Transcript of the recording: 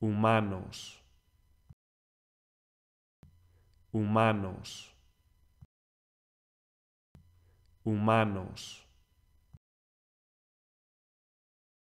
humanos, humanos, humanos.